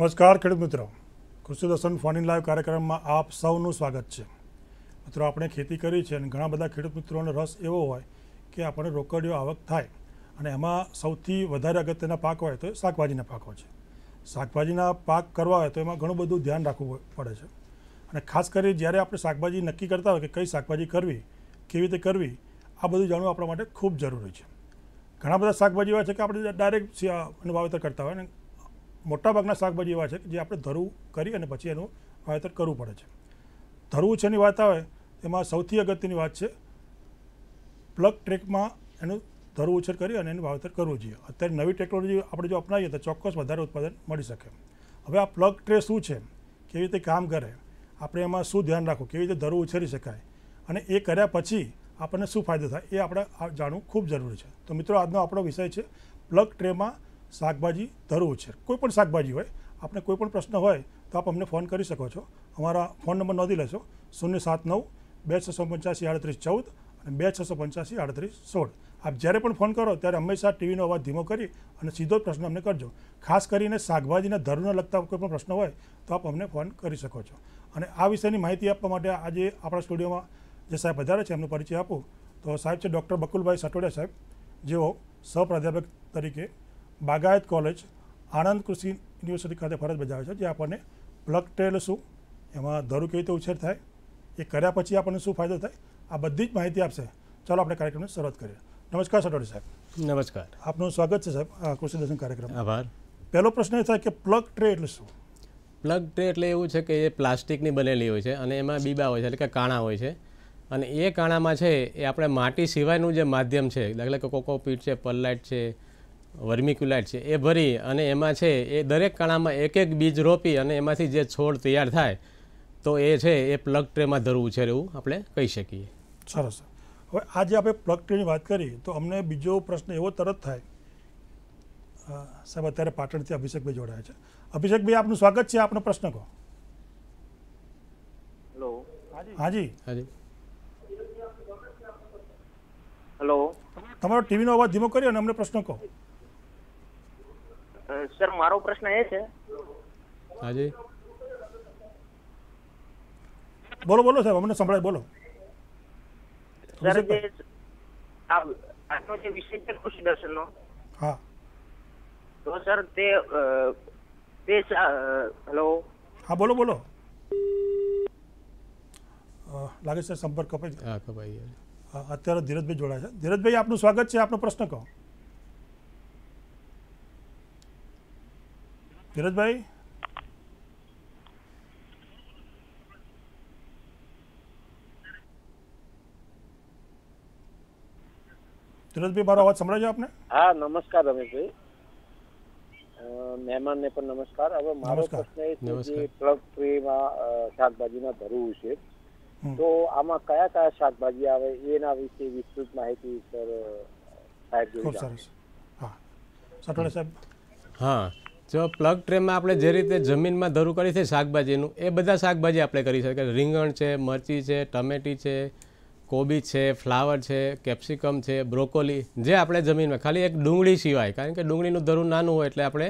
નમસ્કાર ખેડૂત મિત્રો કૃષિ દર્શન ફોનિન લાઈવ કાર્યક્રમમાં આપ સૌનું સ્વાગત છે મિત્રો આપણે ખેતી કરી છે અને ઘણા બધા ખેડૂત મિત્રોનો રસ એવો હોય કે આપણે રોકડીઓ આવક થાય અને એમાં સૌથી વધારે અગત્યના પાક હોય તો શાકભાજીના પાકો છે શાકભાજીના પાક કરવા હોય તો એમાં ઘણું બધું ધ્યાન રાખવું પડે છે અને ખાસ કરી જ્યારે આપણે શાકભાજી નક્કી કરતા હોય કે કઈ શાકભાજી કરવી કેવી રીતે કરવી આ બધું જાણવું આપણા માટે ખૂબ જરૂરી છે ઘણા બધા શાકભાજી એવા છે કે આપણે ડાયરેક્ટ વાવેતર કરતા હોય અને મોટાભાગના શાકભાજી એવા છે જે આપણે ધરું કરી અને પછી એનું વાવેતર કરવું પડે છે ધરવું છેની વાત આવે એમાં સૌથી અગત્યની વાત છે પ્લગ ટ્રેકમાં એનું ધરવું ઉછેર કરી અને એનું વાવેતર કરવું જોઈએ અત્યારે નવી ટેકનોલોજી આપણે જો અપનાવીએ તો ચોક્કસ વધારે ઉત્પાદન મળી શકે હવે આ પ્લગ ટ્રે શું છે કેવી રીતે કામ કરે આપણે એમાં શું ધ્યાન રાખવું કેવી રીતે ધરવું ઉછેરી શકાય અને એ કર્યા પછી આપણને શું ફાયદો થાય એ આપણે જાણવું ખૂબ જરૂરી છે તો મિત્રો આજનો આપણો વિષય છે પ્લગ ટ્રેમાં શાકભાજી ધરવું ઉછેર કોઈ પણ શાકભાજી હોય આપણે કોઈ પણ પ્રશ્ન હોય તો આપ અમને ફોન કરી શકો છો અમારા ફોન નંબર નોંધી લેશો શૂન્ય સાત નવ બે છસો પંચ્યાસી આડત્રીસ ચૌદ અને બે છસો પંચ્યાસી આડત્રીસ સોળ આપ જ્યારે પણ ફોન કરો ત્યારે હંમેશા ટીવીનો અવાજ ધીમો કરી અને સીધો જ પ્રશ્ન અમને કરજો ખાસ કરીને શાકભાજીના ધરને લગતા કોઈ પણ પ્રશ્ન હોય તો આપ અમને ફોન કરી શકો છો અને આ વિષયની માહિતી આપવા માટે આજે આપણા સ્ટુડિયોમાં જે સાહેબ વધારે છે એમનો પરિચય આપું તો સાહેબ છે ડૉક્ટર બકુલભાઈ સટોડિયા સાહેબ જેઓ સહપ્રાધ્યાપક તરીકે બાગાયત કોલેજ આણંદ કૃષિ યુનિવર્સિટી ખાતે ફરજ બજાવે છે જે આપણને પ્લગ ટ્રેલ શું એમાં ધરું કેવી રીતે ઉછેર થાય એ કર્યા પછી આપણને શું ફાયદો થાય આ બધી જ માહિતી આપશે ચાલો આપણે કાર્યક્રમની શરૂઆત કરીએ નમસ્કાર સટોડી સાહેબ નમસ્કાર આપનું સ્વાગત છે સાહેબ આ કૃષિ દર્શન કાર્યક્રમ આભાર પહેલો પ્રશ્ન એ થાય કે પ્લગ ટ્રે એટલે શું પ્લગ ટ્રે એટલે એવું છે કે એ પ્લાસ્ટિકની બનેલી હોય છે અને એમાં બીબા હોય છે એટલે કે કાણા હોય છે અને એ કાણામાં છે એ આપણે માટી સિવાયનું જે માધ્યમ છે દાખલા કે કોકોપીટ છે પલ્લાઇટ છે વર્મિક્યુલાઇટ છે એ ભરી અને એમાં છે એ દરેક કાણામાં એક એક બીજ રોપી અને એમાંથી જે છોડ તૈયાર થાય તો એ છે એ પ્લગ ટ્રેમાં ધરવું છે એવું આપણે કહી શકીએ સરસ હવે આજે આપણે પ્લગ ટ્રેની વાત કરી તો અમને બીજો પ્રશ્ન એવો તરત થાય સાહેબ અત્યારે પાટણથી અભિષેકભાઈ જોડાયા છે અભિષેકભાઈ આપનું સ્વાગત છે આપનો પ્રશ્ન કહો હેલો હાજી હાજી હેલો તમારો ટીવીનો અવાજ ધીમો કર્યો અને અમને પ્રશ્ન કહો સર મારો પ્રશ્ન એ છે હાજી બોલો બોલો સાહેબ અમને સંભળાય બોલો સર જે આજનો જે વિષય છે કૃષિ દર્શનનો હા તો સર તે તે હેલો હા બોલો બોલો લાગે છે સંપર્ક કપાઈ હા કપાઈ અત્યારે ધીરજભાઈ જોડાય છે ધીરજભાઈ આપનું સ્વાગત છે આપનો પ્રશ્ન કહો ધીરજભાઈ ધીરજભાઈ મારો અવાજ સંભળાય છે આપને હા નમસ્કાર રમેશભાઈ મહેમાનને પણ નમસ્કાર હવે મારો પ્રશ્ન એ છે કે પ્લગ ટ્રીમાં શાકભાજીમાં ધરવું છે તો આમાં કયા કયા શાકભાજી આવે એના વિશે વિસ્તૃત માહિતી સર સાહેબ જોઈ હા સાહેબ હા જો પ્લગ ટ્રેમાં આપણે જે રીતે જમીનમાં ધરું કરી છે શાકભાજીનું એ બધા શાકભાજી આપણે કરી શકીએ રીંગણ છે મરચી છે ટમેટી છે કોબી છે ફ્લાવર છે કેપ્સિકમ છે બ્રોકોલી જે આપણે જમીનમાં ખાલી એક ડુંગળી સિવાય કારણ કે ડુંગળીનું ધરું નાનું હોય એટલે આપણે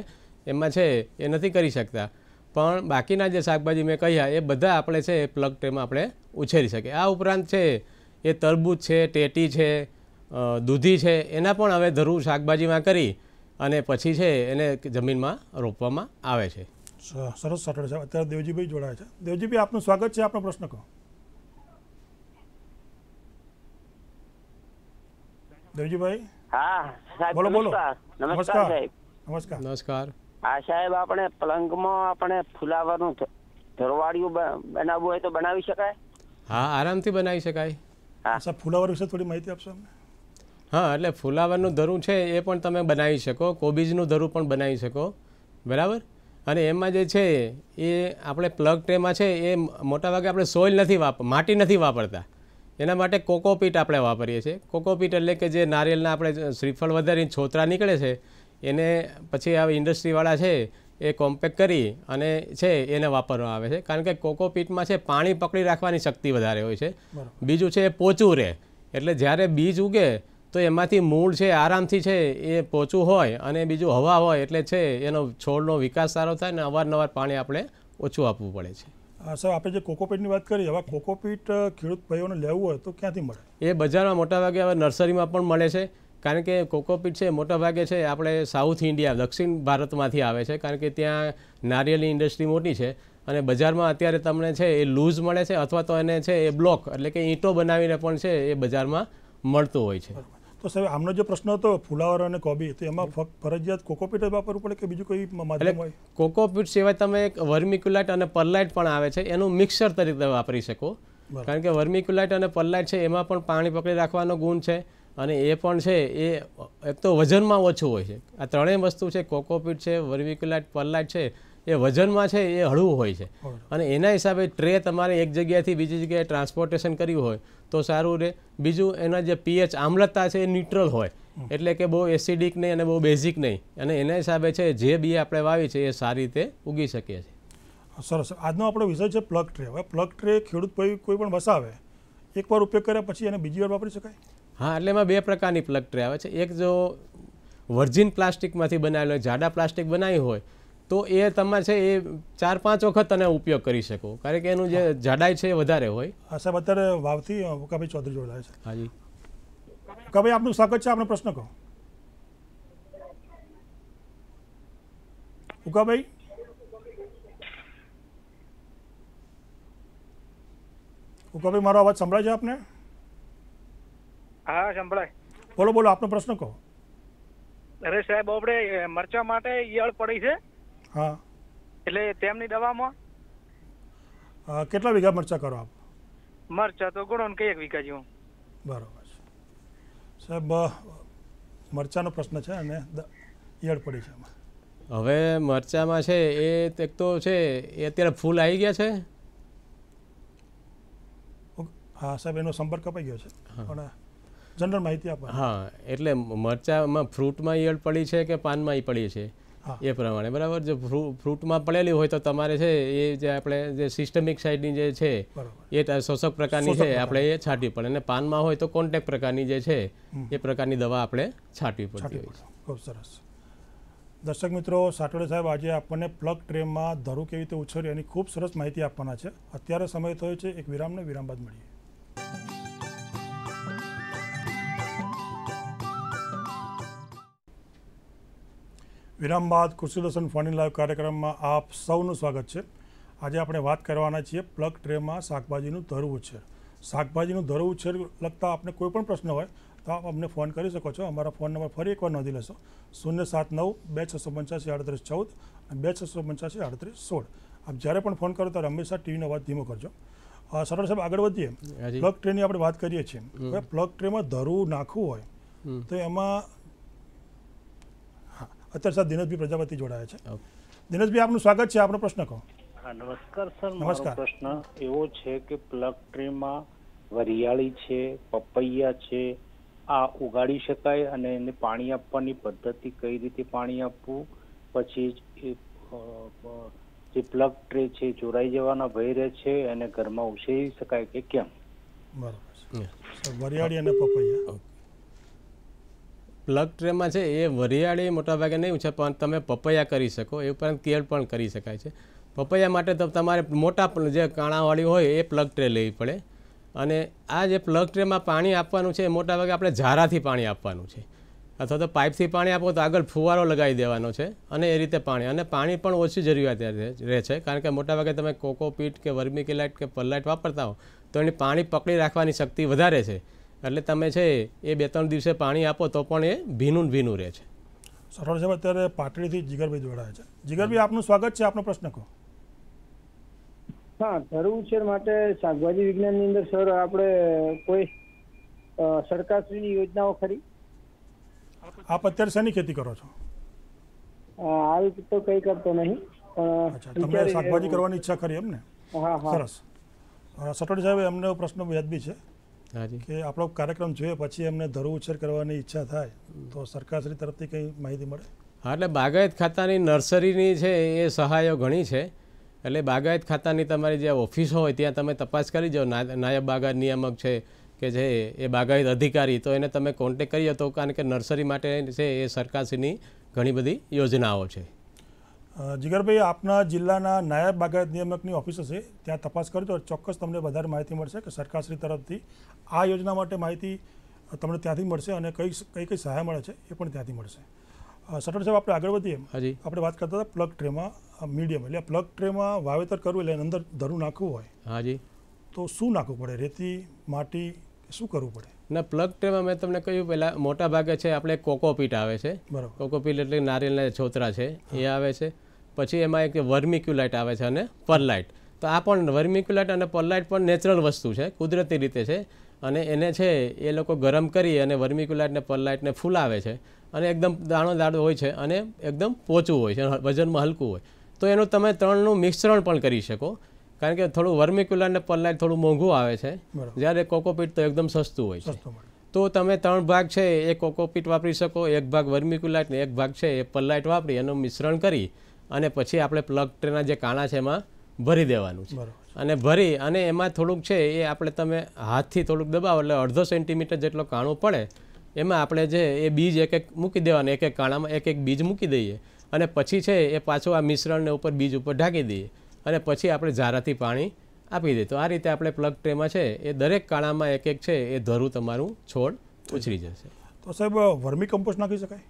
એમાં છે એ નથી કરી શકતા પણ બાકીના જે શાકભાજી મેં કહ્યા એ બધા આપણે છે એ પ્લગ ટ્રેમાં આપણે ઉછેરી શકીએ આ ઉપરાંત છે એ તરબૂચ છે ટેટી છે દૂધી છે એના પણ હવે ધરું શાકભાજીમાં કરી અને પછી છે એને જમીનમાં રોપવામાં આવે છે સરસ સટળ છે અત્યારે દેવજીભાઈ જોડાયા છે દેવજીભાઈ આપનું સ્વાગત છે આપણો પ્રશ્ન કહો દેવજીભાઈ હા બોલો બોલો નમસ્કાર સાહેબ નમસ્કાર નમસ્કાર હા સાહેબ આપણે પલંગમાં આપણે ફુલાવાનું ધરવાડિયું બનાવવું હોય તો બનાવી શકાય હા આરામથી બનાવી શકાય હા સર ફુલાવર વિશે થોડી માહિતી આપશો અમને હા એટલે ફુલાવરનું ધરું છે એ પણ તમે બનાવી શકો કોબીજનું ધરું પણ બનાવી શકો બરાબર અને એમાં જે છે એ આપણે પ્લગ ટ્રેમાં છે એ મોટાભાગે આપણે સોઇલ નથી વાપ માટી નથી વાપરતા એના માટે કોકોપીટ આપણે વાપરીએ છીએ કોકોપીટ એટલે કે જે નારિયેળના આપણે શ્રીફળ વધારે છોતરા નીકળે છે એને પછી આ ઇન્ડસ્ટ્રીવાળા છે એ કોમ્પેક્ટ કરી અને છે એને વાપરવા આવે છે કારણ કે કોકોપીટમાં છે પાણી પકડી રાખવાની શક્તિ વધારે હોય છે બીજું છે એ પોચું રહે એટલે જ્યારે બીજ ઉગે તો એમાંથી મૂળ છે આરામથી છે એ પોચું હોય અને બીજું હવા હોય એટલે છે એનો છોડનો વિકાસ સારો થાય અને અવારનવાર પાણી આપણે ઓછું આપવું પડે છે સર આપણે જે કોકોપીટની વાત કરી હવે કોકોપીટ ખેડૂત ભાઈઓને લેવું હોય તો ક્યાંથી મળે એ બજારમાં મોટાભાગે હવે નર્સરીમાં પણ મળે છે કારણ કે કોકોપીટ છે મોટાભાગે છે આપણે સાઉથ ઇન્ડિયા દક્ષિણ ભારતમાંથી આવે છે કારણ કે ત્યાં નારિયેલની ઇન્ડસ્ટ્રી મોટી છે અને બજારમાં અત્યારે તમને છે એ લૂઝ મળે છે અથવા તો એને છે એ બ્લોક એટલે કે ઈંટો બનાવીને પણ છે એ બજારમાં મળતું હોય છે તો સાહેબ આમનો જે પ્રશ્ન હતો ફુલાવર અને કોબી તો એમાં ફરજિયાત કોકોપીટ જ વાપરવું પડે કે બીજું કોઈ માધ્યમ હોય કોકોપીટ સિવાય તમે એક વર્મિક્યુલાઇટ અને પરલાઇટ પણ આવે છે એનું મિક્સર તરીકે વાપરી શકો કારણ કે વર્મિક્યુલાઇટ અને પરલાઇટ છે એમાં પણ પાણી પકડી રાખવાનો ગુણ છે અને એ પણ છે એ એક તો વજનમાં ઓછું હોય છે આ ત્રણેય વસ્તુ છે કોકોપીટ છે વર્મિક્યુલાઇટ પરલાઇટ છે એ વજનમાં છે એ હળવું હોય છે અને એના હિસાબે ટ્રે તમારે એક જગ્યાએથી બીજી જગ્યાએ ટ્રાન્સપોર્ટેશન કર્યું હોય તો સારું રહે બીજું એના જે પીએચ આમ્લતા છે એ ન્યુટ્રલ હોય એટલે કે બહુ એસિડિક નહીં અને બહુ બેઝિક નહીં અને એના હિસાબે છે જે બી આપણે વાવી છે એ સારી રીતે ઉગી શકીએ છીએ સરસ આજનો આપણો વિષય છે પ્લગ ટ્રે હવે પ્લગ ટ્રે ખેડૂત ભાઈ કોઈ પણ વસાવે એકવાર ઉપયોગ કર્યા પછી એને બીજી વાર વાપરી શકાય હા એટલે એમાં બે પ્રકારની પ્લગ ટ્રે આવે છે એક જો વર્જિન પ્લાસ્ટિકમાંથી બનાવેલો હોય જાડા પ્લાસ્ટિક બનાવી હોય તો એ તમારે છે એ ચાર પાંચ વખત તમે ઉપયોગ કરી શકો કારણ કે એનું જે જાડાઈ છે એ વધારે હોય સાહેબ અત્યારે વાવથી કભી ચૌધરી જોડાય છે હાજી કભી આપનું સ્વાગત છે આપણો પ્રશ્ન કહો ઉકાભાઈ ઉકાભાઈ મારો અવાજ સંભળાય છે આપને હા સંભળાય બોલો બોલો આપનો પ્રશ્ન કહો અરે સાહેબ આપણે મરચા માટે ઈયળ પડી છે હા એટલે તેમની દવામાં કેટલા વીઘા મરચા કરો આપ મરચા તો ગણો ને કઈ એક વીઘા જેવું બરાબર છે સાહેબ મરચાનો પ્રશ્ન છે અને ઈયળ પડી છે એમાં હવે મરચામાં છે એ એક તો છે એ અત્યારે ફૂલ આવી ગયા છે હા સાહેબ એનો સંપર્ક કપાઈ ગયો છે પણ જનરલ માહિતી આપો હા એટલે મરચામાં ફ્રૂટમાં ઈયળ પડી છે કે પાનમાં ઈ પડી છે એ પ્રમાણે બરાબર જો ફ્રૂટમાં પડેલી હોય તો તમારે છે એ જે આપણે જે સિસ્ટમિક સાઈડની જે છે એ શોષક પ્રકારની છે આપણે એ છાંટવી પડે અને પાનમાં હોય તો કોન્ટેક પ્રકારની જે છે એ પ્રકારની દવા આપણે છાંટવી પડતી હોય ખૂબ સરસ દર્શક મિત્રો સાટોડે સાહેબ આજે આપણને પ્લગ ટ્રેમમાં ધરું કેવી રીતે ઉછેરી એની ખૂબ સરસ માહિતી આપવાના છે અત્યારે સમય થયો છે એક વિરામને વિરામ બાદ મળીએ વિરામ બાદ કૃષિદર્શન ફોન લાઈવ કાર્યક્રમમાં આપ સૌનું સ્વાગત છે આજે આપણે વાત કરવાના છીએ પ્લગ ટ્રેમાં શાકભાજીનું ધરવું છે શાકભાજીનું ધરવું છે લગતા આપને કોઈ પણ પ્રશ્ન હોય તો આપ અમને ફોન કરી શકો છો અમારા ફોન નંબર ફરી એકવાર નોંધી લેશો શૂન્ય સાત નવ બે છસો પંચ્યાસી આડત્રીસ ચૌદ અને બે છસો પંચ્યાસી આડત્રીસ સોળ આપ જ્યારે પણ ફોન કરો ત્યારે હંમેશા ટીવીનો અવાજ ધીમો કરજો સરળ સાહેબ આગળ વધીએ પ્લગ ટ્રેની આપણે વાત કરીએ છીએ પ્લગ ટ્રેમાં ધરવું નાખવું હોય તો એમાં અત્યારે સાહેબ દિનેશભાઈ પ્રજાપતિ જોડાયા છે દિનેશભાઈ આપનું સ્વાગત છે આપણો પ્રશ્ન કહો નમસ્કાર સર નમસ્કાર પ્રશ્ન એવો છે કે પ્લગ ટ્રીમાં વરિયાળી છે પપૈયા છે આ ઉગાડી શકાય અને એને પાણી આપવાની પદ્ધતિ કઈ રીતે પાણી આપવું પછી જે પ્લગ ટ્રે છે ચોરાઈ જવાના ભય રહે છે અને ઘરમાં ઉછેરી શકાય કે કેમ બરાબર વરિયાળી અને પપૈયા પ્લગ ટ્રેમાં છે એ વરિયાળી મોટાભાગે નહીં છે પણ તમે પપૈયા કરી શકો એ ઉપરાંત કેળ પણ કરી શકાય છે પપૈયા માટે તો તમારે મોટા જે કાણાવાળી હોય એ પ્લગ ટ્રે લેવી પડે અને આ જે પ્લગ ટ્રેમાં પાણી આપવાનું છે એ મોટાભાગે આપણે ઝારાથી પાણી આપવાનું છે અથવા તો પાઇપથી પાણી આપો તો આગળ ફુવારો લગાવી દેવાનો છે અને એ રીતે પાણી અને પાણી પણ ઓછી જરૂરિયાત રહે છે કારણ કે મોટાભાગે તમે કોકોપીટ કે વર્મિકિલાઇટ કે પલ્લાઇટ વાપરતા હો તો એની પાણી પકડી રાખવાની શક્તિ વધારે છે એટલે તમે છે એ બે ત્રણ દિવસે પાણી આપો તો પણ એ ભીનું ભીનું રહે છે સરળ સાહેબ અત્યારે પાટડીથી જીગરભાઈ જોડાયા છે જીગરભાઈ આપનું સ્વાગત છે આપનો પ્રશ્ન કહો હા ધર ઉછેર માટે શાકભાજી વિજ્ઞાનની અંદર સર આપણે કોઈ સરકારશ્રીની યોજનાઓ ખરી આપ અત્યારે શેની ખેતી કરો છો હાલ તો કઈ કરતો નહીં પણ તમને શાકભાજી કરવાની ઈચ્છા કરી એમ ને હા સરસ સટોડી સાહેબ એમનો પ્રશ્ન વ્યાજબી છે કે આપણો કાર્યક્રમ જોઈએ પછી એમને ધરો ઉછેર કરવાની ઈચ્છા થાય તો સરકારશ્રી તરફથી કંઈ માહિતી મળે હા એટલે બાગાયત ખાતાની નર્સરીની છે એ સહાયો ઘણી છે એટલે બાગાયત ખાતાની તમારી જે ઓફિસો હોય ત્યાં તમે તપાસ કરી જાઓ નાયબ બાગાયત નિયામક છે કે જે એ બાગાયત અધિકારી તો એને તમે કોન્ટેક કરી તો કારણ કે નર્સરી માટે છે એ સરકારશ્રીની ઘણી બધી યોજનાઓ છે જીગરભાઈ આપના જિલ્લાના નાયબ બાગાયત નિયામકની ઓફિસ હશે ત્યાં તપાસ કરજો ચોક્કસ તમને વધારે માહિતી મળશે કે સરકારશ્રી તરફથી આ યોજના માટે માહિતી તમને ત્યાંથી મળશે અને કઈ કઈ કઈ સહાય મળે છે એ પણ ત્યાંથી મળશે સટર સાહેબ આપણે આગળ વધીએ હજી આપણે વાત કરતા હતા પ્લગ ટ્રેમાં મીડિયમ એટલે પ્લગ ટ્રેમાં વાવેતર કરવું એટલે અંદર ધરું નાખવું હોય હાજી તો શું નાખવું પડે રેતી માટી શું કરવું પડે ના પ્લગ ટ્રેમાં મેં તમને કહ્યું પહેલાં મોટા ભાગે છે આપણે કોકોપીટ આવે છે બરાબર કોકોપીટ એટલે નારિયેળના છોતરા છે એ આવે છે પછી એમાં એક વર્મિક્યુલાઇટ આવે છે અને પરલાઇટ તો આ પણ વર્મિક્યુલાઇટ અને પરલાઇટ પણ નેચરલ વસ્તુ છે કુદરતી રીતે છે અને એને છે એ લોકો ગરમ કરી અને વર્મિક્યુલાઇટને પરલાઇટને ફૂલાવે છે અને એકદમ દાણો દાણો હોય છે અને એકદમ પોચું હોય છે વજનમાં હલકું હોય તો એનું તમે ત્રણનું મિશ્રણ પણ કરી શકો કારણ કે થોડું વર્મિક્યુલાઇટને પરલાઇટ થોડું મોંઘું આવે છે જ્યારે કોકોપીટ તો એકદમ સસ્તું હોય છે તો તમે ત્રણ ભાગ છે એ કોકોપીટ વાપરી શકો એક ભાગ વર્મિક્યુલાઇટને એક ભાગ છે એ પરલાઇટ વાપરી એનું મિશ્રણ કરી અને પછી આપણે પ્લગ ટ્રેના જે કાણા છે એમાં ભરી દેવાનું છે અને ભરી અને એમાં થોડુંક છે એ આપણે તમે હાથથી થોડુંક દબાવો એટલે અડધો સેન્ટીમીટર જેટલો કાણું પડે એમાં આપણે જે એ બીજ એક એક મૂકી દેવાનું એક એક કાણામાં એક એક બીજ મૂકી દઈએ અને પછી છે એ પાછું આ મિશ્રણને ઉપર બીજ ઉપર ઢાંકી દઈએ અને પછી આપણે ઝારાથી પાણી આપી દઈએ તો આ રીતે આપણે પ્લગ ટ્રેમાં છે એ દરેક કાણામાં એક એક છે એ ધરું તમારું છોડ ઉછરી જશે તો સાહેબ વર્મી કમ્પોસ્ટ નાખી શકાય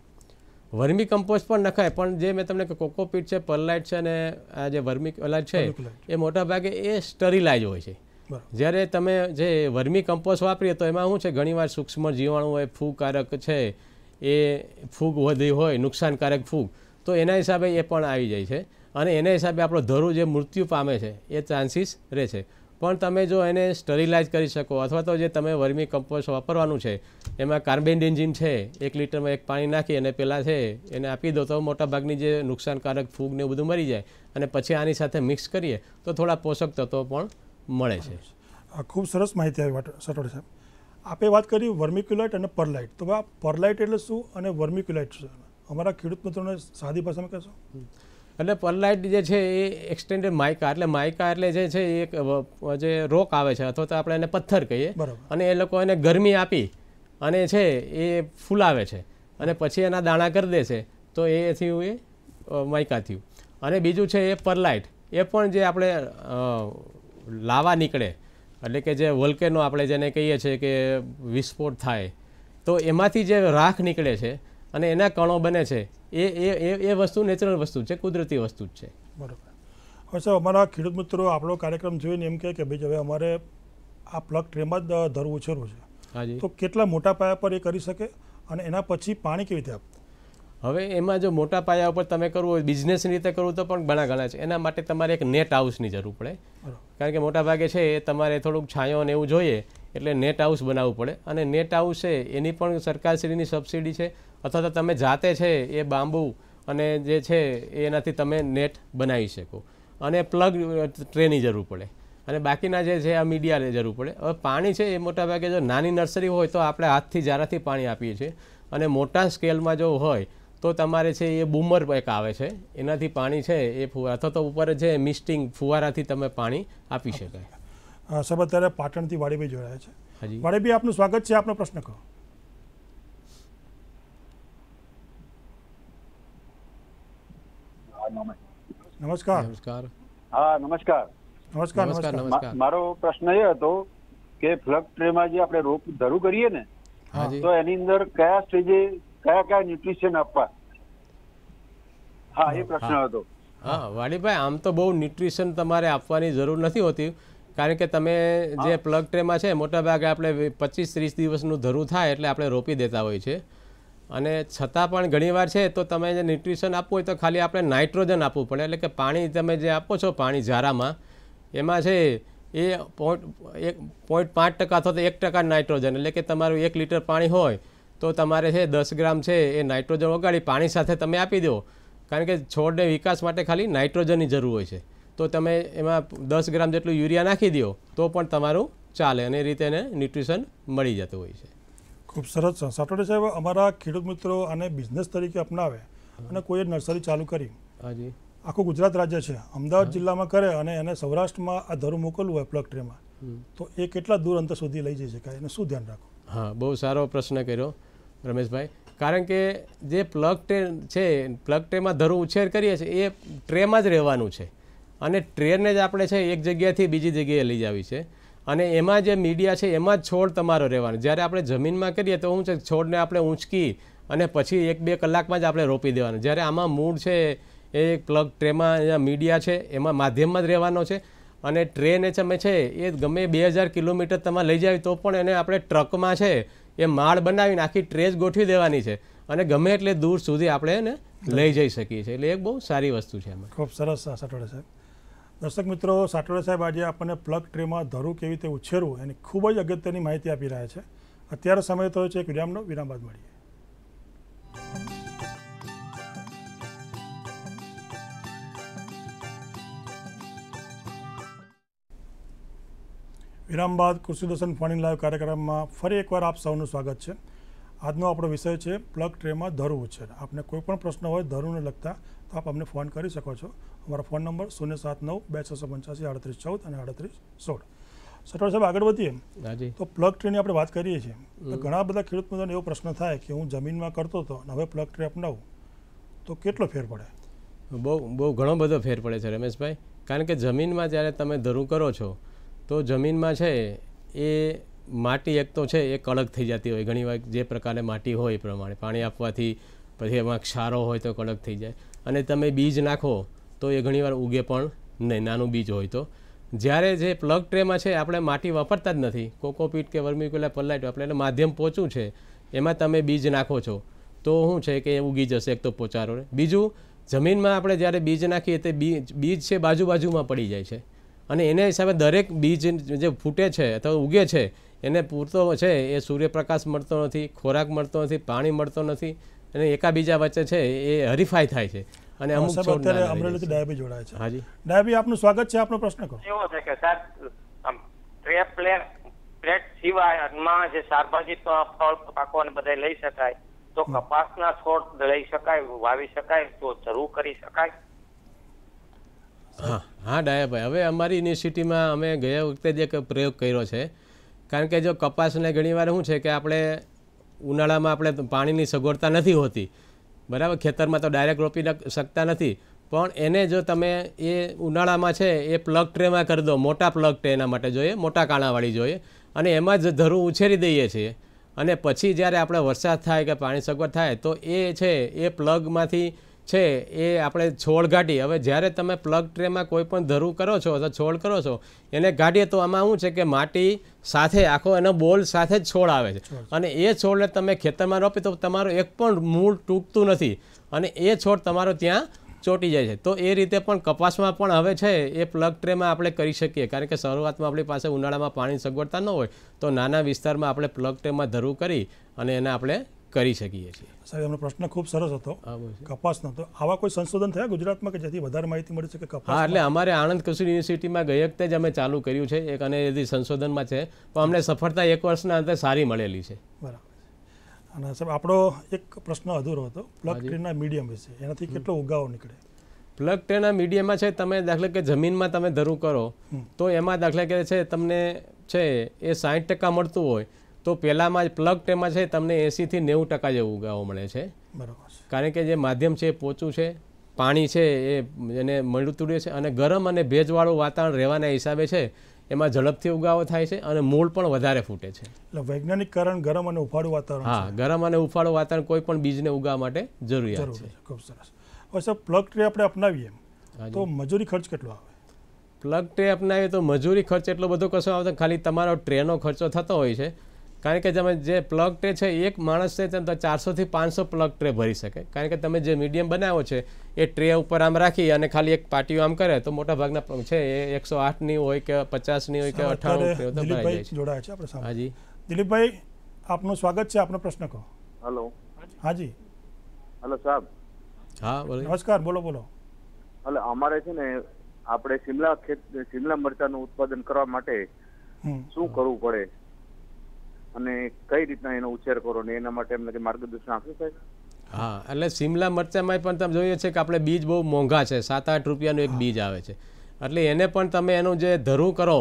વર્મી કમ્પોઝ પણ નખાય પણ જે મેં તમને કોકોપીટ છે પરલાઇટ છે અને આ જે વર્મી કલાઇટ છે એ મોટાભાગે એ સ્ટરીલાઇઝ હોય છે જ્યારે તમે જે વર્મી કમ્પોઝ વાપરીએ તો એમાં શું છે ઘણીવાર સૂક્ષ્મ જીવાણુ હોય ફૂગકારક છે એ ફૂગ વધી હોય નુકસાનકારક ફૂગ તો એના હિસાબે એ પણ આવી જાય છે અને એના હિસાબે આપણો ધરું જે મૃત્યુ પામે છે એ ચાન્સીસ રહે છે પણ તમે જો એને સ્ટરીલાઇઝ કરી શકો અથવા તો જે તમે વર્મી કમ્પોસ્ટ વાપરવાનું છે એમાં કાર્બેન્ડેન્જીન છે એક લીટરમાં એક પાણી નાખી અને પહેલાં છે એને આપી દો તો મોટાભાગની જે નુકસાનકારક ફૂગ ને બધું મરી જાય અને પછી આની સાથે મિક્સ કરીએ તો થોડા પોષક તત્વો પણ મળે છે ખૂબ સરસ માહિતી આવી સટોડ સાહેબ આપે વાત કરી વર્મિક્યુલાઇટ અને પરલાઇટ તો આ પરલાઇટ એટલે શું અને વર્મિક્યુલાઇટ શું અમારા ખેડૂત મિત્રોને સાદી ભાષામાં કહેશો એટલે પલ્લાઇટ જે છે એ એક્સટેન્ડેડ માયકા એટલે માયકા એટલે જે છે એક જે રોક આવે છે અથવા તો આપણે એને પથ્થર કહીએ અને એ લોકો એને ગરમી આપી અને છે એ ફૂલાવે છે અને પછી એના દાણા કરી દે છે તો એ થયું એ માયકા થયું અને બીજું છે એ પરલાઇટ એ પણ જે આપણે લાવા નીકળે એટલે કે જે વોલ્કેનો આપણે જેને કહીએ છીએ કે વિસ્ફોટ થાય તો એમાંથી જે રાખ નીકળે છે અને એના કણો બને છે એ એ એ વસ્તુ નેચરલ વસ્તુ છે કુદરતી વસ્તુ જ છે બરાબર હવે સાહેબ અમારા ખેડૂત મિત્રો આપણો કાર્યક્રમ જોઈને એમ કહે કે ભાઈ હવે અમારે આ પ્લગ ટ્રેમાં જ ધરવું ઉછેરવું છે તો કેટલા મોટા પાયા પર એ કરી શકે અને એના પછી પાણી કેવી રીતે હવે એમાં જો મોટા પાયા ઉપર તમે કરવું હોય બિઝનેસની રીતે કરવું તો પણ ઘણા ઘણા છે એના માટે તમારે એક નેટ હાઉસની જરૂર પડે કારણ કે મોટા ભાગે છે એ તમારે થોડુંક છાંયો ને એવું જોઈએ એટલે નેટ હાઉસ બનાવવું પડે અને નેટ હાઉસ છે એની પણ સરકારશ્રીની સબસિડી છે અથવા તો તમે જાતે છે એ બાંબુ અને જે છે એનાથી તમે નેટ બનાવી શકો અને પ્લગ ટ્રેની જરૂર પડે અને બાકીના જે છે આ મીડિયાને જરૂર પડે હવે પાણી છે એ મોટાભાગે જો નાની નર્સરી હોય તો આપણે હાથથી જારાથી પાણી આપીએ છીએ અને મોટા સ્કેલમાં જો હોય તો તમારે છે એ બૂમર એક આવે છે એનાથી પાણી છે એ ફુવા અથવા તો ઉપર છે મિસ્ટિંગ ફુવારાથી તમે પાણી આપી શકાય સાહેબ અત્યારે પાટણથી વાડીભાઈ જોડાયા છે વાડીભાઈ આપનું સ્વાગત છે આપનો પ્રશ્ન કહો નમસ્કાર એ હતો કે ફ્લગ ટ્રેમાં જે આપણે રોપ ધરું કરીએ ને તો એની અંદર કયા સ્ટેજે કયા કયા ન્યુટ્રિશન આપવા હા એ પ્રશ્ન હતો હા વાડીભાઈ આમ તો બહુ ન્યુટ્રિશન તમારે આપવાની જરૂર નથી હોતી કારણ કે તમે જે પ્લગ ટ્રેમાં છે મોટાભાગે આપણે પચીસ ત્રીસ દિવસનું ધરું થાય એટલે આપણે રોપી દેતા હોય છે અને છતાં પણ ઘણીવાર છે તો તમે જે ન્યુટ્રિશન આપવું હોય તો ખાલી આપણે નાઇટ્રોજન આપવું પડે એટલે કે પાણી તમે જે આપો છો પાણી ઝારામાં એમાં છે એ પોઈન્ટ એક પોઈન્ટ પાંચ ટકા અથવા તો એક ટકા નાઇટ્રોજન એટલે કે તમારું એક લીટર પાણી હોય તો તમારે છે દસ ગ્રામ છે એ નાઇટ્રોજન ઓગાળી પાણી સાથે તમે આપી દો કારણ કે છોડને વિકાસ માટે ખાલી નાઇટ્રોજનની જરૂર હોય છે તો તમે એમાં દસ ગ્રામ જેટલું યુરિયા નાખી દો તો પણ તમારું ચાલે અને એ રીતે એને ન્યુટ્રિશન મળી જતું હોય છે ખૂબ સરસ સાટોડે સાહેબ અમારા ખેડૂત મિત્રો આને બિઝનેસ તરીકે અપનાવે અને કોઈ નર્સરી ચાલુ કરી હાજી આખું ગુજરાત રાજ્ય છે અમદાવાદ જિલ્લામાં કરે અને એને સૌરાષ્ટ્રમાં આ ધરું મોકલવું હોય પ્લગ ટ્રેમાં તો એ કેટલા દૂર અંતર સુધી લઈ જઈ શકાય એને શું ધ્યાન રાખવું હા બહુ સારો પ્રશ્ન કર્યો રમેશભાઈ કારણ કે જે પ્લગ ટ્રે છે પ્લગ ટ્રેમાં ધરું ઉછેર કરીએ છીએ એ ટ્રેમાં જ રહેવાનું છે અને ટ્રેનને જ આપણે છે એક જગ્યાથી બીજી જગ્યાએ લઈ જાવી છે અને એમાં જે મીડિયા છે એમાં જ છોડ તમારો રહેવાનો જ્યારે આપણે જમીનમાં કરીએ તો હું છે છોડને આપણે ઊંચકી અને પછી એક બે કલાકમાં જ આપણે રોપી દેવાનું જ્યારે આમાં મૂળ છે એ પ્લગ ટ્રેમાં મીડિયા છે એમાં માધ્યમમાં જ રહેવાનો છે અને ટ્રેન એ તમે છે એ ગમે બે હજાર કિલોમીટર તમારે લઈ જાવી તો પણ એને આપણે ટ્રકમાં છે એ માળ બનાવીને આખી ટ્રે ગોઠવી દેવાની છે અને ગમે એટલે દૂર સુધી આપણે એને લઈ જઈ શકીએ છીએ એટલે એક બહુ સારી વસ્તુ છે એમાં ખૂબ સરસ સટોડે સાહેબ દર્શક મિત્રો સાટોડા સાહેબ આજે આપણને પ્લગ ટ્રેમાં ધરું કેવી રીતે ઉછેરવું એની ખૂબ જ અગત્યની માહિતી આપી રહ્યા છે અત્યારે સમય થયો છે એક વિરામનો વિરામ બાદ મળીએ વિરામ બાદ કૃષિદર્શન ફોનિંગ લાઈવ કાર્યક્રમમાં ફરી એકવાર આપ સૌનું સ્વાગત છે આજનો આપણો વિષય છે પ્લગ ટ્રેમાં ધરવું ઉછેર આપને કોઈ પણ પ્રશ્ન હોય ધરુને લગતા તો આપ અમને ફોન કરી શકો છો અમારો ફોન નંબર શૂન્ય સાત નવ બે છસો પંચ્યાસી આડત્રીસ ચૌદ અને આડત્રીસ સોળ સટોર સાહેબ આગળ વધીએ તો પ્લગ ટ્રેની આપણે વાત કરીએ છીએ ઘણા બધા ખેડૂત મિત્રોને એવો પ્રશ્ન થાય કે હું જમીનમાં કરતો હતો અને હવે પ્લગ ટ્રે અપનાવું તો કેટલો ફેર પડે બહુ બહુ ઘણો બધો ફેર પડે છે રમેશભાઈ કારણ કે જમીનમાં જ્યારે તમે ધરું કરો છો તો જમીનમાં છે એ માટી એક તો છે એ કડક થઈ જતી હોય ઘણીવાર જે પ્રકારે માટી હોય એ પ્રમાણે પાણી આપવાથી પછી એમાં ક્ષારો હોય તો કડક થઈ જાય અને તમે બીજ નાખો તો એ ઘણીવાર ઉગે પણ નહીં નાનું બીજ હોય તો જ્યારે જે પ્લગ ટ્રેમાં છે આપણે માટી વાપરતા જ નથી કોકોપીટ કે વર્મિક્યુલા પલ્લાઇટ આપણે એટલે માધ્યમ પોચું છે એમાં તમે બીજ નાખો છો તો શું છે કે એ ઉગી જશે એક તો પોચારો બીજું જમીનમાં આપણે જ્યારે બીજ નાખીએ તે બીજ બીજ છે બાજુ બાજુમાં પડી જાય છે અને એના હિસાબે દરેક બીજ જે ફૂટે છે અથવા ઉગે છે એને પૂરતો છે એ સૂર્યપ્રકાશ મળતો નથી ખોરાક મળતો નથી પાણી મળતો નથી અને એકાબીજા વચ્ચે છે એ હરીફાઈ થાય છે અને અમુક અત્યારે અમરેલીથી ડાયાબી જોડાય છે હાજી ડાયાબી આપનું સ્વાગત છે આપણો પ્રશ્ન કરો એવો છે કે સાહેબ પ્લેટ સિવાય માં જે શાકભાજી ફળ પાકો અને બધા લઈ શકાય તો કપાસના છોડ લઈ શકાય વાવી શકાય તો જરૂર કરી શકાય હા હા ડાયાભાઈ હવે અમારી યુનિવર્સિટીમાં અમે ગયા વખતે જે પ્રયોગ કર્યો છે કારણ કે જો કપાસને ઘણીવાર શું છે કે આપણે ઉનાળામાં આપણે પાણીની સગવડતા નથી હોતી બરાબર ખેતરમાં તો ડાયરેક્ટ રોપી શકતા નથી પણ એને જો તમે એ ઉનાળામાં છે એ પ્લગ ટ્રેમાં કરી દો મોટા પ્લગ ટ્રે એના માટે જોઈએ મોટા કાણાવાળી જોઈએ અને એમાં જ ધરું ઉછેરી દઈએ છીએ અને પછી જ્યારે આપણે વરસાદ થાય કે પાણી સગવડ થાય તો એ છે એ પ્લગમાંથી છે એ આપણે છોડ ગાઢી હવે જ્યારે તમે પ્લગ ટ્રેમાં કોઈ પણ ધરું કરો છો અથવા છોડ કરો છો એને ગાઢીએ તો આમાં શું છે કે માટી સાથે આખો એનો બોલ સાથે જ છોડ આવે છે અને એ છોડને તમે ખેતરમાં રોપી તો તમારું એક પણ મૂળ તૂટતું નથી અને એ છોડ તમારો ત્યાં ચોંટી જાય છે તો એ રીતે પણ કપાસમાં પણ હવે છે એ પ્લગ ટ્રેમાં આપણે કરી શકીએ કારણ કે શરૂઆતમાં આપણી પાસે ઉનાળામાં પાણી સગવડતા ન હોય તો નાના વિસ્તારમાં આપણે પ્લગ ટ્રેમાં ધરું કરી અને એને આપણે કરી શકીએ છીએ સાહેબ એમનો પ્રશ્ન ખૂબ સરસ હતો કપાસનો તો આવા કોઈ સંશોધન થયા ગુજરાતમાં કે જેથી વધારે માહિતી મળી શકે કપાસ હા એટલે અમારે આણંદ કૃષિ યુનિવર્સિટીમાં ગઈ વખતે જ અમે ચાલુ કર્યું છે એક અને જે સંશોધનમાં છે પણ અમને સફળતા એક વર્ષના અંતે સારી મળેલી છે બરાબર અને સાહેબ આપણો એક પ્રશ્ન અધૂરો હતો પ્લગ ટ્રીના મીડિયમ વિશે એનાથી કેટલો ઉગાવો નીકળે પ્લગ ટ્રેના મીડિયમમાં છે તમે દાખલા કે જમીનમાં તમે ધરું કરો તો એમાં દાખલા કે છે તમને છે એ સાઠ ટકા મળતું હોય તો પહેલામાં જ પ્લગ ટેમાં છે તમને એંસીથી નેવું ટકા જેવું ઉગાવો મળે છે બરાબર કારણ કે જે માધ્યમ છે એ પોચું છે પાણી છે એ એને મળતું રહે છે અને ગરમ અને ભેજવાળું વાતાવરણ રહેવાના હિસાબે છે એમાં ઝડપથી ઉગાવો થાય છે અને મૂળ પણ વધારે ફૂટે છે એટલે વૈજ્ઞાનિક કારણ ગરમ અને ઉફાળું વાતાવરણ હા ગરમ અને ઉફાળું વાતાવરણ કોઈ પણ બીજને ઉગાવવા માટે જરૂરિયાત છે ખૂબ સરસ હવે સર પ્લગ ટ્રે આપણે અપનાવીએ તો મજૂરી ખર્ચ કેટલો આવે પ્લગ ટ્રે અપનાવીએ તો મજૂરી ખર્ચ એટલો બધો કશો આવતો ખાલી તમારો ટ્રેનો ખર્ચો થતો હોય છે કારણ કે તમે જે પ્લગ ટ્રે છે એક માણસ છે તમે ચારસોથી પાંચસો પ્લગ ટ્રે ભરી શકે કારણ કે તમે જે મીડિયમ બનાવો છે એ ટ્રે ઉપર આમ રાખી અને ખાલી એક પાર્ટીઓ આમ કરે તો મોટા ભાગના છે એ એકસો આઠની હોય કે પચાસની હોય કે અઠાણું જોડાયા છે આપણે હાજી દિલીપભાઈ આપનું સ્વાગત છે આપનો પ્રશ્ન કહો હલો હાજી હલો સાહેબ હા બોલો નમસ્કાર બોલો બોલો એટલે અમારે છે ને આપણે શિમલા શિમલા મરચાનું ઉત્પાદન કરવા માટે શું કરવું પડે અને કઈ રીતના એનો ઉછેર કરો ને એના માટે એમને માર્ગદર્શન આપશે સાહેબ હા એટલે સિમલા મરચામાં પણ તમે જોઈએ છે કે આપણે બીજ બહુ મોંઘા છે સાત આઠ રૂપિયાનું એક બીજ આવે છે એટલે એને પણ તમે એનું જે ધરું કરો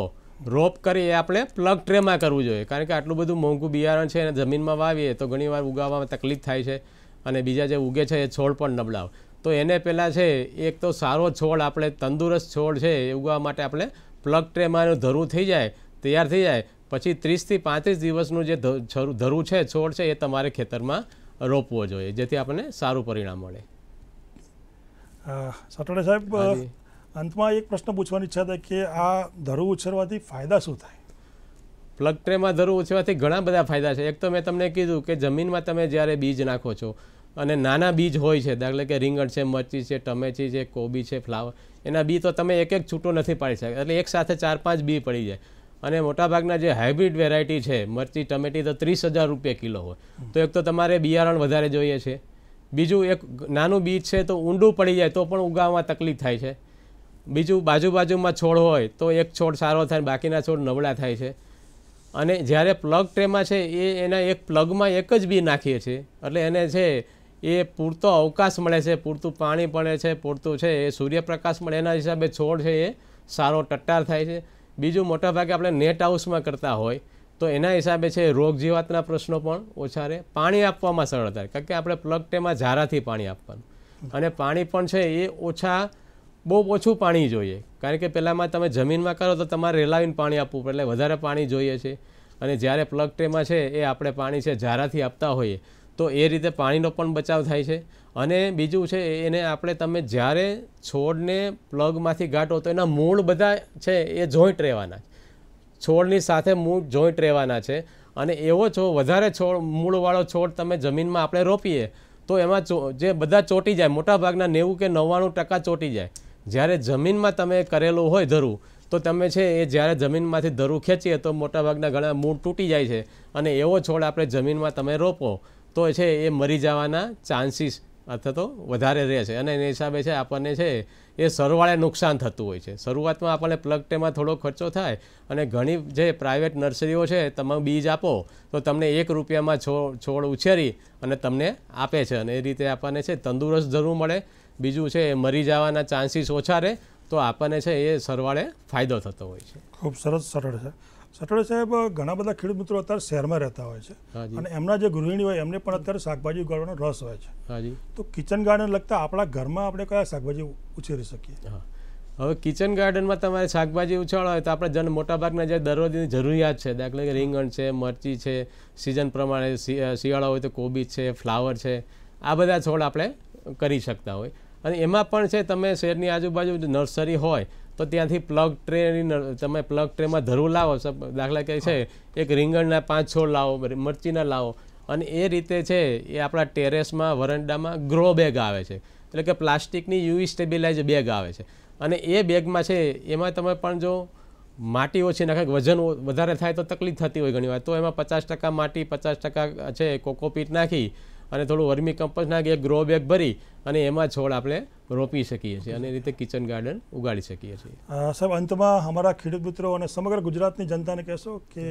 રોપ કરી એ આપણે પ્લગ ટ્રેમાં કરવું જોઈએ કારણ કે આટલું બધું મોંઘું બિયારણ છે એને જમીનમાં વાવીએ તો ઘણીવાર ઉગાવવામાં તકલીફ થાય છે અને બીજા જે ઉગે છે એ છોડ પણ નબળાવ તો એને પહેલાં છે એક તો સારો છોડ આપણે તંદુરસ્ત છોડ છે એ ઉગાવવા માટે આપણે પ્લગ ટ્રેમાં એનું ધરું થઈ જાય તૈયાર થઈ જાય પછી ત્રીસથી પાંત્રીસ દિવસનું જે ધરું છે છોડ છે એ તમારે ખેતરમાં રોપવો જોઈએ જેથી આપણને સારું પરિણામ મળે સટોડે સાહેબ અંતમાં એક પ્રશ્ન પૂછવાની ઈચ્છા થાય કે આ ધરું ઉછેરવાથી ફાયદા શું થાય પ્લગ ટ્રેમાં ધરું ઉછેરવાથી ઘણા બધા ફાયદા છે એક તો મેં તમને કીધું કે જમીનમાં તમે જ્યારે બીજ નાખો છો અને નાના બીજ હોય છે દાખલે કે રીંગણ છે મરચી છે ટમેચી છે કોબી છે ફ્લાવર એના બી તો તમે એક એક છૂટો નથી પાડી શકતા એટલે એક સાથે ચાર પાંચ બી પડી જાય અને મોટાભાગના જે હાઇબ્રિડ વેરાયટી છે મરચી ટમેટી તો ત્રીસ હજાર રૂપિયા કિલો હોય તો એક તો તમારે બિયારણ વધારે જોઈએ છે બીજું એક નાનું બીજ છે તો ઊંડું પડી જાય તો પણ ઉગાવવામાં તકલીફ થાય છે બીજું બાજુ બાજુમાં છોડ હોય તો એક છોડ સારો થાય બાકીના છોડ નબળા થાય છે અને જ્યારે પ્લગ ટ્રેમાં છે એ એના એક પ્લગમાં એક જ બી નાખીએ છીએ એટલે એને છે એ પૂરતો અવકાશ મળે છે પૂરતું પાણી પડે છે પૂરતું છે એ સૂર્યપ્રકાશ મળે એના હિસાબે છોડ છે એ સારો ટટ્ટાર થાય છે બીજું મોટા ભાગે આપણે નેટ હાઉસમાં કરતા હોય તો એના હિસાબે છે રોગ જીવાતના પ્રશ્નો પણ ઓછા રહે પાણી આપવામાં સરળતા કારણ કે આપણે પ્લગ ટેમાં ઝારાથી પાણી આપવાનું અને પાણી પણ છે એ ઓછા બહુ ઓછું પાણી જોઈએ કારણ કે પહેલાંમાં તમે જમીનમાં કરો તો તમારે રેલાવીને પાણી આપવું પડે એટલે વધારે પાણી જોઈએ છે અને જ્યારે પ્લગ ટેમાં છે એ આપણે પાણી છે ઝારાથી આપતા હોઈએ તો એ રીતે પાણીનો પણ બચાવ થાય છે અને બીજું છે એને આપણે તમે જ્યારે છોડને પ્લગમાંથી ગાંટો તો એના મૂળ બધા છે એ જોઈન્ટ રહેવાના છોડની સાથે મૂળ જોઈન્ટ રહેવાના છે અને એવો છો વધારે છોડ મૂળવાળો છોડ તમે જમીનમાં આપણે રોપીએ તો એમાં જે બધા ચોંટી જાય મોટાભાગના નેવું કે નવ્વાણું ટકા ચોંટી જાય જ્યારે જમીનમાં તમે કરેલું હોય ધરું તો તમે છે એ જ્યારે જમીનમાંથી ધરું ખેંચીએ તો મોટાભાગના ઘણા મૂળ તૂટી જાય છે અને એવો છોડ આપણે જમીનમાં તમે રોપો તો છે એ મરી જવાના ચાન્સીસ અથવા તો વધારે રહે છે અને એને હિસાબે છે આપણને છે એ સરવાળે નુકસાન થતું હોય છે શરૂઆતમાં આપણને પ્લગ ટેમાં થોડો ખર્ચો થાય અને ઘણી જે પ્રાઇવેટ નર્સરીઓ છે તમે બીજ આપો તો તમને એક રૂપિયામાં છોડ ઉછેરી અને તમને આપે છે અને એ રીતે આપણને છે તંદુરસ્ત જરૂર મળે બીજું છે એ મરી જવાના ચાન્સીસ ઓછા રહે તો આપણને છે એ સરવાળે ફાયદો થતો હોય છે ખૂબ સરસ સરળ છે સટોડિયા સાહેબ ઘણા બધા ખેડૂત મિત્રો અત્યારે શહેરમાં રહેતા હોય છે અને એમના જે ગૃહિણી હોય એમને પણ અત્યારે શાકભાજી ઉગાડવાનો રસ હોય છે તો કિચન ગાર્ડન લગતા આપણા ઘરમાં આપણે કયા શાકભાજી ઉછેરી શકીએ હવે કિચન ગાર્ડનમાં તમારે શાકભાજી ઉછાળવા હોય તો આપણે જન મોટાભાગના જે દરરોજની જરૂરિયાત છે દાખલા કે રીંગણ છે મરચી છે સિઝન પ્રમાણે શિયાળા હોય તો કોબી છે ફ્લાવર છે આ બધા છોડ આપણે કરી શકતા હોય અને એમાં પણ છે તમે શહેરની આજુબાજુ નર્સરી હોય તો ત્યાંથી પ્લગ ટ્રેની તમે પ્લગ ટ્રેમાં ધરું લાવો દાખલા કે છે એક રીંગણના પાંચ છોડ લાવો મરચીના લાવો અને એ રીતે છે એ આપણા ટેરેસમાં વરંડામાં ગ્રો બેગ આવે છે એટલે કે પ્લાસ્ટિકની યુવી સ્ટેબિલાઇઝ બેગ આવે છે અને એ બેગમાં છે એમાં તમે પણ જો માટી ઓછી નાખે વજન વધારે થાય તો તકલીફ થતી હોય ઘણીવાર તો એમાં પચાસ ટકા માટી પચાસ ટકા છે કોકોપીટ નાખી અને થોડું વર્મી કમ્પોસ્ટ નાખી એક ગ્રો બેગ ભરી અને એમાં છોડ આપણે રોપી શકીએ છીએ અને રીતે કિચન ગાર્ડન ઉગાડી શકીએ છીએ સાહેબ અંતમાં અમારા ખેડૂત મિત્રો અને સમગ્ર ગુજરાતની જનતાને કહેશો કે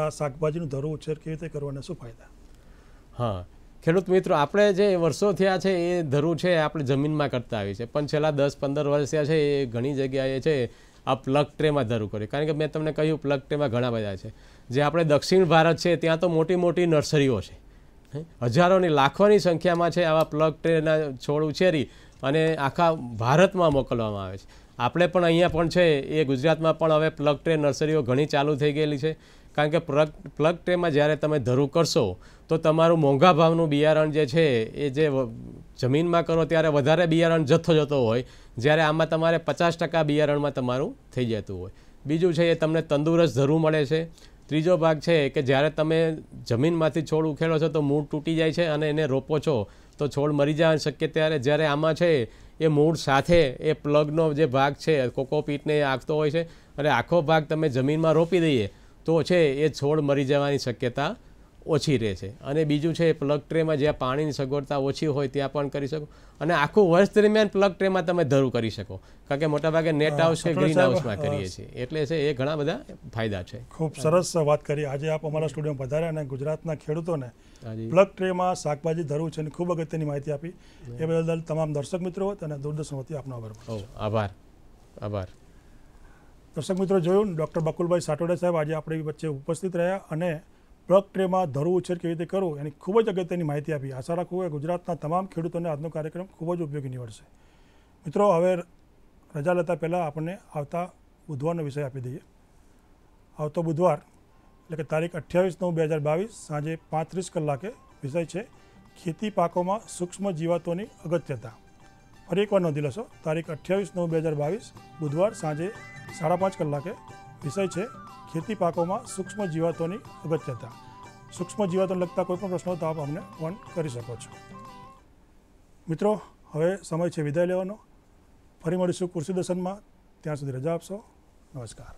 આ શાકભાજીનું ધરો ઉછેર કેવી રીતે કરવાના શું ફાયદા હા ખેડૂત મિત્રો આપણે જે વર્ષો થયા છે એ ધરું છે આપણે જમીનમાં કરતા આવી છે પણ છેલ્લા દસ પંદર વર્ષ થયા છે એ ઘણી જગ્યાએ છે આ પ્લગ ટ્રેમાં ધરું કર્યું કારણ કે મેં તમને કહ્યું પ્લગ ટ્રેમાં ઘણા બધા છે જે આપણે દક્ષિણ ભારત છે ત્યાં તો મોટી મોટી નર્સરીઓ છે હજારોની લાખોની સંખ્યામાં છે આવા પ્લગ ટ્રેના છોડ ઉછેરી અને આખા ભારતમાં મોકલવામાં આવે છે આપણે પણ અહીંયા પણ છે એ ગુજરાતમાં પણ હવે પ્લગ ટ્રે નર્સરીઓ ઘણી ચાલુ થઈ ગયેલી છે કારણ કે પ્લગ પ્લગ ટ્રેમાં જ્યારે તમે ધરું કરશો તો તમારું મોંઘા ભાવનું બિયારણ જે છે એ જે જમીનમાં કરો ત્યારે વધારે બિયારણ જથ્થો જતો હોય જ્યારે આમાં તમારે પચાસ ટકા બિયારણમાં તમારું થઈ જતું હોય બીજું છે એ તમને તંદુરસ્ત ધરું મળે છે ત્રીજો ભાગ છે કે જ્યારે તમે જમીનમાંથી છોડ ઉખેડો છો તો મૂળ તૂટી જાય છે અને એને રોપો છો તો છોડ મરી જવા શક્ય ત્યારે જ્યારે આમાં છે એ મૂળ સાથે એ પ્લગનો જે ભાગ છે કોકોપીટને એ આખતો હોય છે અને આખો ભાગ તમે જમીનમાં રોપી દઈએ તો છે એ છોડ મરી જવાની શક્યતા ઓછી રહે છે અને બીજું છે પ્લગ ટ્રેમાં જ્યાં પાણીની સગવડતા ઓછી હોય ત્યાં પણ કરી શકો અને આખું વર્ષ દરમિયાન પ્લગ ટ્રેમાં તમે ધરું કરી શકો કારણ કે મોટાભાગે નેટ હાઉસ કે ગ્રીન હાઉસમાં કરીએ છીએ એટલે છે એ ઘણા બધા ફાયદા છે ખૂબ સરસ વાત કરી આજે આપ અમારા સ્ટુડિયોમાં વધારે અને ગુજરાતના ખેડૂતોને પ્લગ ટ્રેમાં શાકભાજી ધરવું છે અને ખૂબ અગત્યની માહિતી આપી એ બદલ તમામ દર્શક મિત્રો અને દૂરદર્શન વતી આપનો આભાર આભાર આભાર દર્શક મિત્રો જોયું ડૉક્ટર બકુલભાઈ સાટોડા સાહેબ આજે આપણી વચ્ચે ઉપસ્થિત રહ્યા અને પ્રગ ટ્રેમાં ધરવું ઉછેર કેવી રીતે કરવો એની ખૂબ જ અગત્યની માહિતી આપી આશા રાખું કે ગુજરાતના તમામ ખેડૂતોને આજનો કાર્યક્રમ ખૂબ જ ઉપયોગી નીવડશે મિત્રો હવે રજા લેતા પહેલાં આપણને આવતા બુધવારનો વિષય આપી દઈએ આવતો બુધવાર એટલે કે તારીખ અઠ્યાવીસ નવ બે હજાર બાવીસ સાંજે પાંત્રીસ કલાકે વિષય છે ખેતી પાકોમાં સૂક્ષ્મ જીવાતોની અગત્યતા ફરી એકવાર નોંધી લેશો તારીખ અઠ્યાવીસ નવ બે હજાર બાવીસ બુધવાર સાંજે સાડા પાંચ કલાકે વિષય છે ખેતી પાકોમાં સૂક્ષ્મ જીવાતોની અગત્યતા સૂક્ષ્મ જીવાતોને લગતા કોઈપણ પ્રશ્નો તો આપ અમને ફોન કરી શકો છો મિત્રો હવે સમય છે વિદાય લેવાનો ફરી મળીશું કૃષિ દર્શનમાં ત્યાં સુધી રજા આપશો નમસ્કાર